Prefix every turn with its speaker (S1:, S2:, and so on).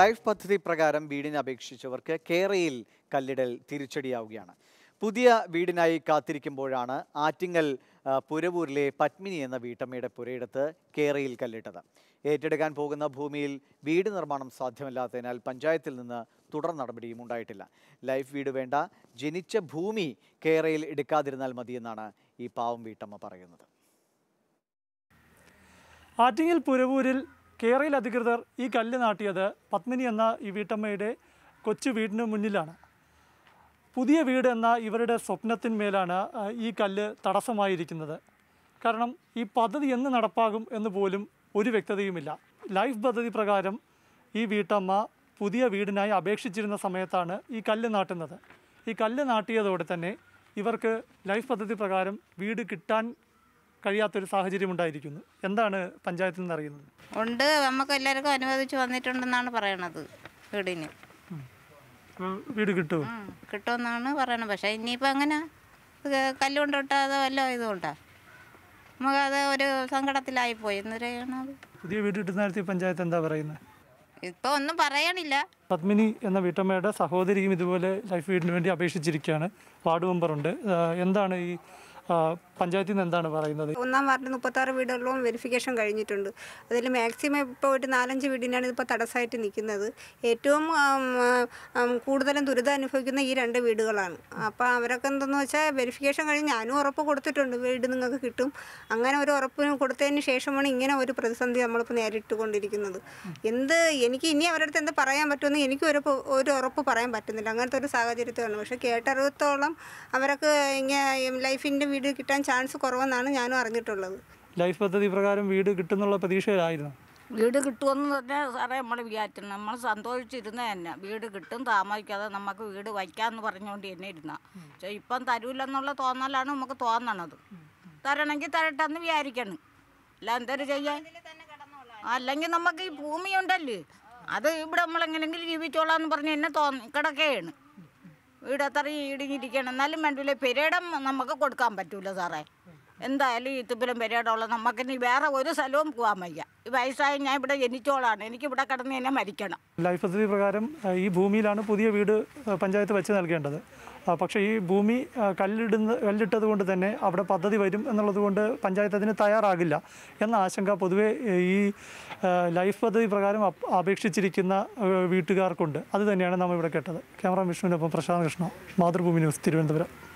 S1: life പദ്ധതി പ്രകാരം വീടിനെ അപേക്ഷിച്ചവർക്ക് കേരയിൽ കല്ലിടൽ തിരിച്ചടിയാവുകയാണ് പുതിയ വീടിനായി കാത്തിരിക്കുമ്പോഴാണ് ആറ്റിങ്ങൽ പുരവൂരിലെ പത്മിനി എന്ന വീട്ടമ്മയുടെ പുരയിടത്ത് കേരയിൽ കല്ലിട്ടത് ഏറ്റെടുക്കാൻ പോകുന്ന ഭൂമിയിൽ വീട് നിർമ്മാണം സാധ്യമല്ലാത്തതിനാൽ പഞ്ചായത്തിൽ നിന്ന് തുടർ നടപടിയും ഉണ്ടായിട്ടില്ല ലൈഫ് വീട് വേണ്ട ജനിച്ച ഭൂമി കേരയിൽ എടുക്കാതിരുന്നാൽ മതിയെന്നാണ് ഈ പാവം വീട്ടമ്മ പറയുന്നത്
S2: ആറ്റിങ്ങൽ പുരവൂരിൽ കേരയിൽ അധികൃതർ ഈ കല്ല് നാട്ടിയത് പത്മിനി എന്ന ഈ വീട്ടമ്മയുടെ കൊച്ചു വീടിന് മുന്നിലാണ് പുതിയ വീട് എന്ന ഇവരുടെ സ്വപ്നത്തിന്മേലാണ് ഈ കല്ല് തടസ്സമായിരിക്കുന്നത് കാരണം ഈ പദ്ധതി എന്ന് നടപ്പാകും എന്ന് പോലും ഒരു വ്യക്തതയുമില്ല ലൈഫ് പദ്ധതി പ്രകാരം ഈ വീട്ടമ്മ പുതിയ വീടിനായി അപേക്ഷിച്ചിരുന്ന സമയത്താണ് ഈ കല്ല് നാട്ടുന്നത് ഈ കല്ല് നാട്ടിയതോടെ തന്നെ ഇവർക്ക് ലൈഫ് പദ്ധതി പ്രകാരം വീട് കിട്ടാൻ കഴിയാത്തൊരു സാഹചര്യം ഉണ്ടായിരിക്കുന്നു എന്താണ് പഞ്ചായത്തിൽ നിന്ന് അറിയുന്നത്
S3: ഉണ്ട് നമുക്ക് എല്ലാവർക്കും അനുവദിച്ചു വന്നിട്ടുണ്ടെന്നാണ് പറയണത് വീടിന് വീട് കിട്ടുമോ കിട്ടുമെന്നാണ് പറയണത് പക്ഷേ ഇനിയിപ്പോൾ അങ്ങനെ കല്ലുകൊണ്ട് വല്ലതും ഇതുകൊണ്ടാ നമുക്ക് അത് ഒരു സങ്കടത്തിലായി പോയി എന്നൊരു
S2: പുതിയ വീട് കിട്ടുന്ന പഞ്ചായത്ത് എന്താ പറയുന്നത്
S3: ഇപ്പൊ ഒന്നും
S4: പറയണില്ല
S2: പത്മിനി എന്ന വീട്ടമ്മയുടെ സഹോദരിയും ഇതുപോലെ ലൈഫ് വീടിന് വേണ്ടി അപേക്ഷിച്ചിരിക്കുകയാണ് വാർഡ് മെമ്പർ ഉണ്ട് എന്താണ് ഈ പഞ്ചായത്തിൽ നിന്ന് എന്താണ് പറയുന്നത്
S4: ഒന്നാം വാർഡിൽ മുപ്പത്താറ് വീടുകളിലും വെരിഫിക്കേഷൻ കഴിഞ്ഞിട്ടുണ്ട് അതിൽ മാക്സിമം ഇപ്പോൾ ഒരു നാലഞ്ച് വീടിനാണ് ഇതിപ്പോൾ തടസ്സമായിട്ട് നിൽക്കുന്നത് ഏറ്റവും കൂടുതലും ദുരിതം അനുഭവിക്കുന്ന ഈ രണ്ട് വീടുകളാണ് അപ്പോൾ അവരൊക്കെ എന്തെന്ന് വെച്ചാൽ വെരിഫിക്കേഷൻ കഴിഞ്ഞ് ഞാനും ഉറപ്പ് കൊടുത്തിട്ടുണ്ട് വീട് നിങ്ങൾക്ക് കിട്ടും അങ്ങനെ ഒരു ഉറപ്പ് കൊടുത്തതിന് ശേഷമാണ് ഇങ്ങനെ ഒരു പ്രതിസന്ധി നമ്മളിപ്പോൾ നേരിട്ടുകൊണ്ടിരിക്കുന്നത് എന്ത് എനിക്ക് ഇനി അവരുടെ അടുത്ത് എന്ത് പറയാൻ പറ്റുമെന്ന് എനിക്കും ഒരു ഒരു ഉറപ്പ് പറയാൻ പറ്റുന്നില്ല അങ്ങനത്തെ ഒരു സാഹചര്യത്തിലാണ് പക്ഷേ കേട്ടറിവത്തോളം അവരൊക്കെ ഇങ്ങനെ ലൈഫിൻ്റെ വീട് കിട്ടാൻ ചാൻസ് കുറവെന്നാണ് ഞാനും അറിഞ്ഞിട്ടുള്ളത്
S2: ലൈഫ് പദ്ധതി പ്രകാരം വീട് കിട്ടുന്നുള്ള പ്രതീക്ഷയിലായിരുന്നു
S4: വീട് കിട്ടുമെന്ന് പറഞ്ഞാൽ സാറേ നമ്മൾ വിചാരിച്ചു നമ്മൾ
S5: സന്തോഷിച്ചിരുന്നത് തന്നെ വീട് കിട്ടും താമസിക്കാതെ നമുക്ക് വീട് വയ്ക്കാമെന്ന് പറഞ്ഞുകൊണ്ട് തന്നെ ഇരുന്ന പക്ഷേ ഇപ്പം തരൂലെന്നുള്ള തോന്നലാണ് നമുക്ക് തോന്നണത് തരണമെങ്കിൽ തരട്ടെന്ന് വിചാരിക്കണം അല്ല എന്തൊരു ചെയ്യാൻ അല്ലെങ്കിൽ നമുക്ക് ഈ ഭൂമിയുണ്ടല്ലേ അത് ഇവിടെ നമ്മളെങ്ങനെങ്കിലും ജീവിച്ചോളാം എന്ന് പറഞ്ഞ് എന്നെ തോന്നി കിടക്കുകയാണ് വീട് അത്രയും ഇടിഞ്ഞിരിക്കണം എന്നാലും വേണ്ടില്ല പെരേടം നമുക്ക് കൊടുക്കാൻ പറ്റൂല സാറേ എന്തായാലും ഈ തുപ്പിലും പെരേടമുള്ള നമുക്ക് ഇനി വേറെ ഒരു സ്ഥലവും പോകാൻ വയ്യ ഈ വയസ്സായ ഞാൻ ഇവിടെ ജനിച്ചോളാണ് എനിക്ക് ഇവിടെ കിടന്ന് തന്നെ മരിക്കണം
S2: ലൈഫ് പദ്ധതി പ്രകാരം ഈ ഭൂമിയിലാണ് പുതിയ വീട് പഞ്ചായത്ത് വെച്ച് നൽകേണ്ടത് പക്ഷേ ഈ ഭൂമി കല്ലിടുന്ന കല്ലിട്ടത് കൊണ്ട് തന്നെ അവിടെ പദ്ധതി വരും എന്നുള്ളത് കൊണ്ട് പഞ്ചായത്ത് അതിന് തയ്യാറാകില്ല എന്ന ആശങ്ക പൊതുവേ ഈ ലൈഫ് പദ്ധതി പ്രകാരം അപേക്ഷിച്ചിരിക്കുന്ന വീട്ടുകാർക്കുണ്ട് അത് തന്നെയാണ് നമ്മൾ ഇവിടെ കേട്ടത് ക്യാമറ വിഷ്ണുവിനൊപ്പം പ്രശാന്ത് കൃഷ്ണ മാതൃഭൂമി ന്യൂസ് തിരുവനന്തപുരം